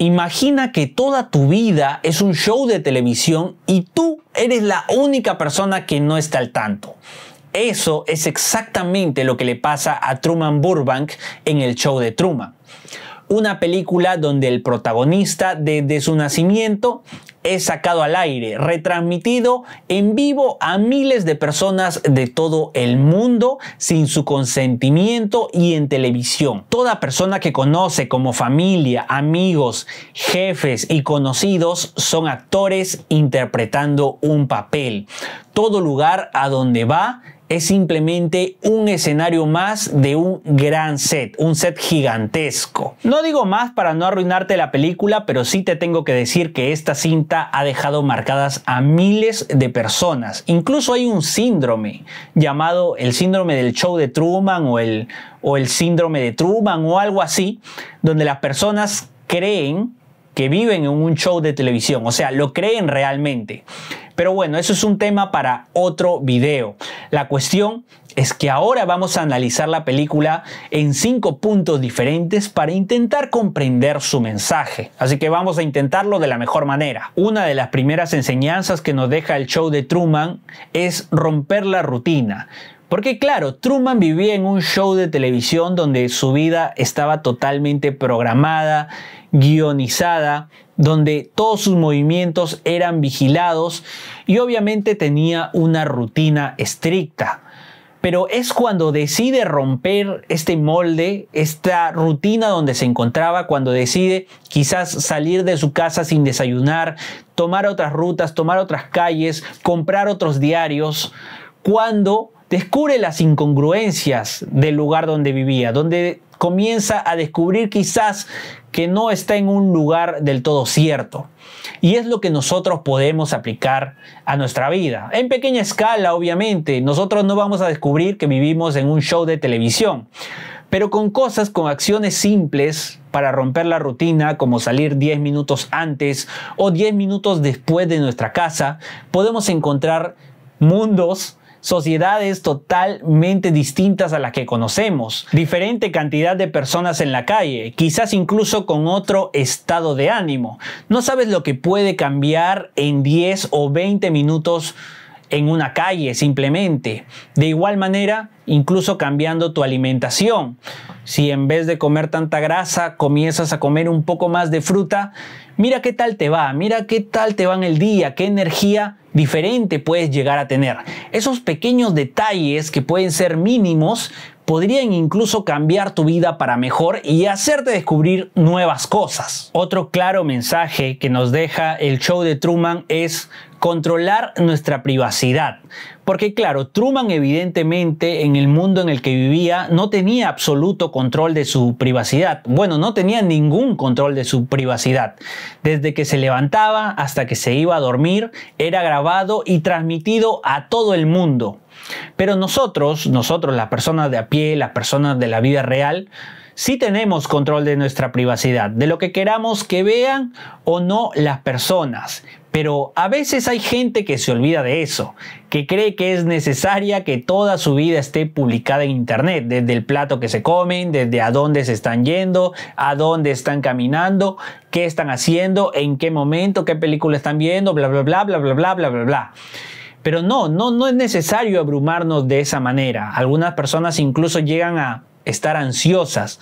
Imagina que toda tu vida es un show de televisión y tú eres la única persona que no está al tanto. Eso es exactamente lo que le pasa a Truman Burbank en el show de Truman una película donde el protagonista desde su nacimiento es sacado al aire, retransmitido en vivo a miles de personas de todo el mundo sin su consentimiento y en televisión. Toda persona que conoce como familia, amigos, jefes y conocidos son actores interpretando un papel. Todo lugar a donde va es simplemente un escenario más de un gran set, un set gigantesco. No digo más para no arruinarte la película, pero sí te tengo que decir que esta cinta ha dejado marcadas a miles de personas. Incluso hay un síndrome llamado el síndrome del show de Truman o el, o el síndrome de Truman o algo así, donde las personas creen que viven en un show de televisión, o sea, lo creen realmente. Pero bueno, eso es un tema para otro video. La cuestión es que ahora vamos a analizar la película en cinco puntos diferentes para intentar comprender su mensaje. Así que vamos a intentarlo de la mejor manera. Una de las primeras enseñanzas que nos deja el show de Truman es romper la rutina. Porque claro, Truman vivía en un show de televisión donde su vida estaba totalmente programada, guionizada, donde todos sus movimientos eran vigilados y obviamente tenía una rutina estricta. Pero es cuando decide romper este molde, esta rutina donde se encontraba, cuando decide quizás salir de su casa sin desayunar, tomar otras rutas, tomar otras calles, comprar otros diarios, cuando descubre las incongruencias del lugar donde vivía, donde comienza a descubrir quizás que no está en un lugar del todo cierto. Y es lo que nosotros podemos aplicar a nuestra vida. En pequeña escala, obviamente, nosotros no vamos a descubrir que vivimos en un show de televisión, pero con cosas, con acciones simples para romper la rutina, como salir 10 minutos antes o 10 minutos después de nuestra casa, podemos encontrar mundos sociedades totalmente distintas a las que conocemos, diferente cantidad de personas en la calle, quizás incluso con otro estado de ánimo. No sabes lo que puede cambiar en 10 o 20 minutos en una calle simplemente. De igual manera, incluso cambiando tu alimentación. Si en vez de comer tanta grasa comienzas a comer un poco más de fruta, mira qué tal te va, mira qué tal te va en el día, qué energía diferente puedes llegar a tener. Esos pequeños detalles que pueden ser mínimos podrían incluso cambiar tu vida para mejor y hacerte descubrir nuevas cosas. Otro claro mensaje que nos deja el show de Truman es controlar nuestra privacidad. Porque claro, Truman evidentemente en el mundo en el que vivía no tenía absoluto control de su privacidad. Bueno, no tenía ningún control de su privacidad. Desde que se levantaba hasta que se iba a dormir, era grabado y transmitido a todo el mundo. Pero nosotros, nosotros las personas de a pie, las personas de la vida real, sí tenemos control de nuestra privacidad, de lo que queramos que vean o no las personas. Pero a veces hay gente que se olvida de eso, que cree que es necesaria que toda su vida esté publicada en Internet, desde el plato que se comen, desde a dónde se están yendo, a dónde están caminando, qué están haciendo, en qué momento, qué película están viendo, bla, bla, bla, bla, bla, bla, bla, bla, bla. Pero no, no, no es necesario abrumarnos de esa manera. Algunas personas incluso llegan a estar ansiosas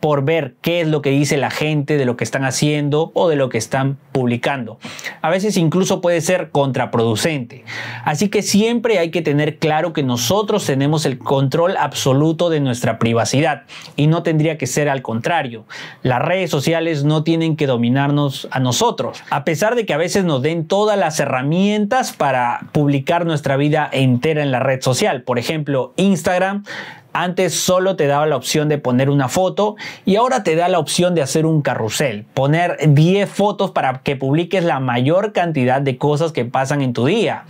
por ver qué es lo que dice la gente de lo que están haciendo o de lo que están publicando. A veces incluso puede ser contraproducente. Así que siempre hay que tener claro que nosotros tenemos el control absoluto de nuestra privacidad y no tendría que ser al contrario. Las redes sociales no tienen que dominarnos a nosotros, a pesar de que a veces nos den todas las herramientas para publicar nuestra vida entera en la red social. Por ejemplo, Instagram antes solo te daba la opción de poner una foto y ahora te da la opción de hacer un carrusel, poner 10 fotos para que publiques la mayor cantidad de cosas que pasan en tu día.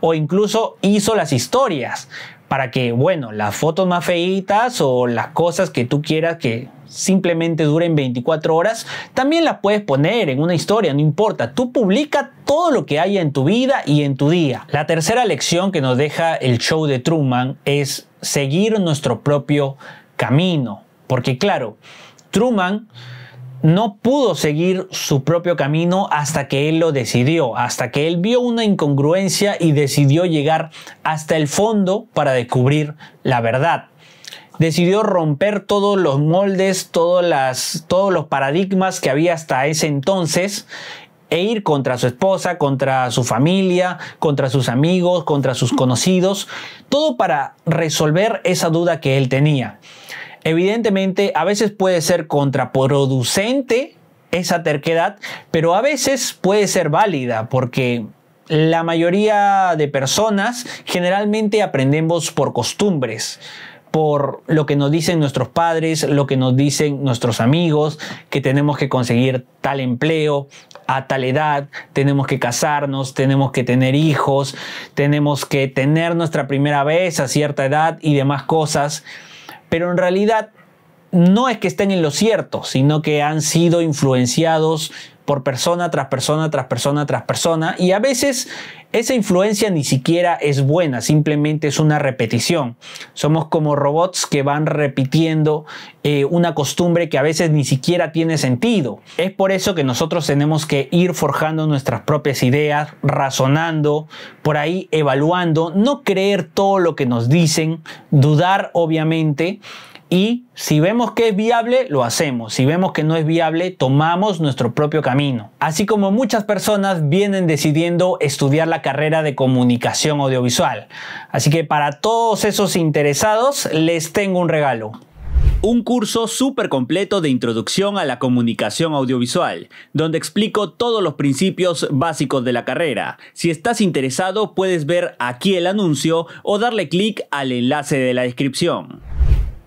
O incluso hizo las historias para que, bueno, las fotos más feitas o las cosas que tú quieras que simplemente duren 24 horas, también las puedes poner en una historia, no importa. Tú publica todo lo que haya en tu vida y en tu día. La tercera lección que nos deja el show de Truman es seguir nuestro propio camino. Porque claro, Truman no pudo seguir su propio camino hasta que él lo decidió, hasta que él vio una incongruencia y decidió llegar hasta el fondo para descubrir la verdad. Decidió romper todos los moldes, las, todos los paradigmas que había hasta ese entonces e ir contra su esposa, contra su familia, contra sus amigos, contra sus conocidos, todo para resolver esa duda que él tenía. Evidentemente, a veces puede ser contraproducente esa terquedad, pero a veces puede ser válida porque la mayoría de personas generalmente aprendemos por costumbres por lo que nos dicen nuestros padres, lo que nos dicen nuestros amigos, que tenemos que conseguir tal empleo a tal edad, tenemos que casarnos, tenemos que tener hijos, tenemos que tener nuestra primera vez a cierta edad y demás cosas. Pero en realidad no es que estén en lo cierto, sino que han sido influenciados por persona tras persona tras persona tras persona y a veces esa influencia ni siquiera es buena, simplemente es una repetición. Somos como robots que van repitiendo eh, una costumbre que a veces ni siquiera tiene sentido. Es por eso que nosotros tenemos que ir forjando nuestras propias ideas, razonando, por ahí evaluando, no creer todo lo que nos dicen, dudar obviamente y si vemos que es viable, lo hacemos. Si vemos que no es viable, tomamos nuestro propio camino. Así como muchas personas vienen decidiendo estudiar la carrera de comunicación audiovisual. Así que para todos esos interesados, les tengo un regalo un curso súper completo de introducción a la comunicación audiovisual, donde explico todos los principios básicos de la carrera. Si estás interesado, puedes ver aquí el anuncio o darle clic al enlace de la descripción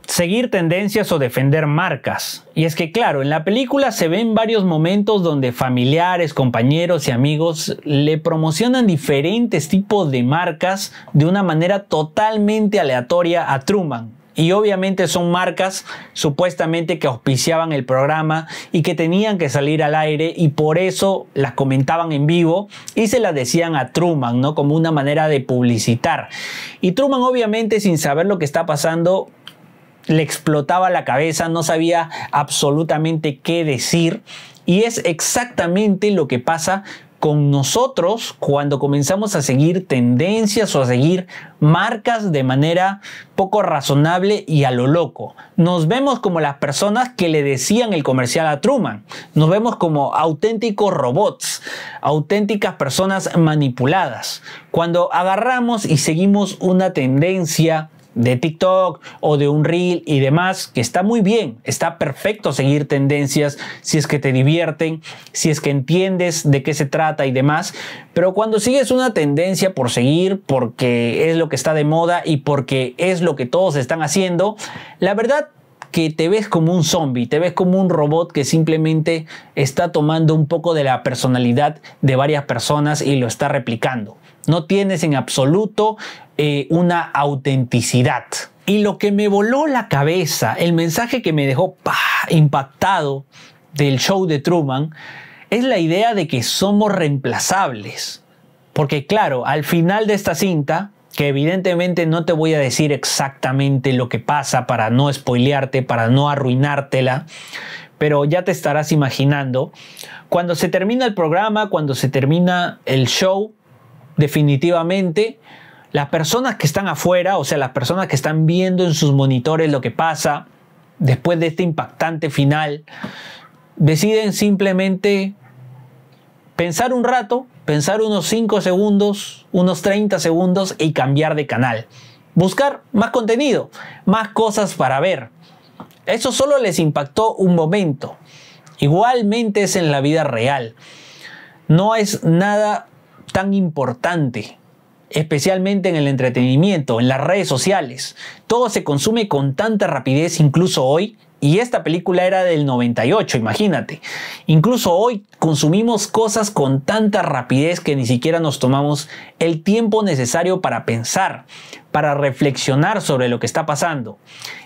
seguir tendencias o defender marcas. Y es que claro, en la película se ven varios momentos donde familiares, compañeros y amigos le promocionan diferentes tipos de marcas de una manera totalmente aleatoria a Truman. Y obviamente son marcas supuestamente que auspiciaban el programa y que tenían que salir al aire y por eso las comentaban en vivo y se las decían a Truman, ¿no? Como una manera de publicitar. Y Truman obviamente sin saber lo que está pasando le explotaba la cabeza, no sabía absolutamente qué decir. Y es exactamente lo que pasa con nosotros cuando comenzamos a seguir tendencias o a seguir marcas de manera poco razonable y a lo loco. Nos vemos como las personas que le decían el comercial a Truman. Nos vemos como auténticos robots, auténticas personas manipuladas. Cuando agarramos y seguimos una tendencia de TikTok o de un reel y demás, que está muy bien, está perfecto seguir tendencias si es que te divierten, si es que entiendes de qué se trata y demás, pero cuando sigues una tendencia por seguir, porque es lo que está de moda y porque es lo que todos están haciendo, la verdad que te ves como un zombie, te ves como un robot que simplemente está tomando un poco de la personalidad de varias personas y lo está replicando no tienes en absoluto eh, una autenticidad. Y lo que me voló la cabeza, el mensaje que me dejó impactado del show de Truman, es la idea de que somos reemplazables. Porque claro, al final de esta cinta, que evidentemente no te voy a decir exactamente lo que pasa para no spoilearte, para no arruinártela, pero ya te estarás imaginando, cuando se termina el programa, cuando se termina el show, definitivamente las personas que están afuera, o sea, las personas que están viendo en sus monitores lo que pasa después de este impactante final, deciden simplemente pensar un rato, pensar unos 5 segundos, unos 30 segundos y cambiar de canal. Buscar más contenido, más cosas para ver. Eso solo les impactó un momento. Igualmente es en la vida real. No es nada tan importante, especialmente en el entretenimiento, en las redes sociales. Todo se consume con tanta rapidez incluso hoy. Y esta película era del 98, imagínate. Incluso hoy consumimos cosas con tanta rapidez que ni siquiera nos tomamos el tiempo necesario para pensar, para reflexionar sobre lo que está pasando.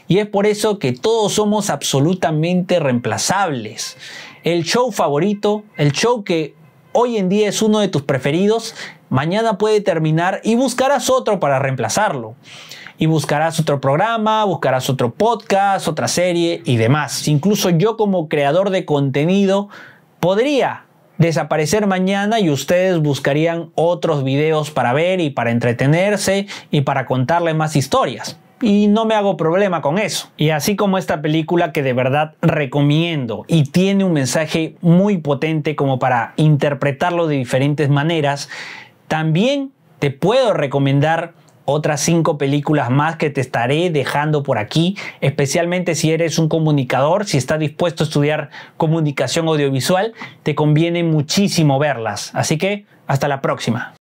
Y es por eso que todos somos absolutamente reemplazables. El show favorito, el show que hoy en día es uno de tus preferidos, mañana puede terminar y buscarás otro para reemplazarlo. Y buscarás otro programa, buscarás otro podcast, otra serie y demás. Incluso yo como creador de contenido podría desaparecer mañana y ustedes buscarían otros videos para ver y para entretenerse y para contarle más historias y no me hago problema con eso. Y así como esta película que de verdad recomiendo y tiene un mensaje muy potente como para interpretarlo de diferentes maneras, también te puedo recomendar otras cinco películas más que te estaré dejando por aquí, especialmente si eres un comunicador, si estás dispuesto a estudiar comunicación audiovisual, te conviene muchísimo verlas. Así que hasta la próxima.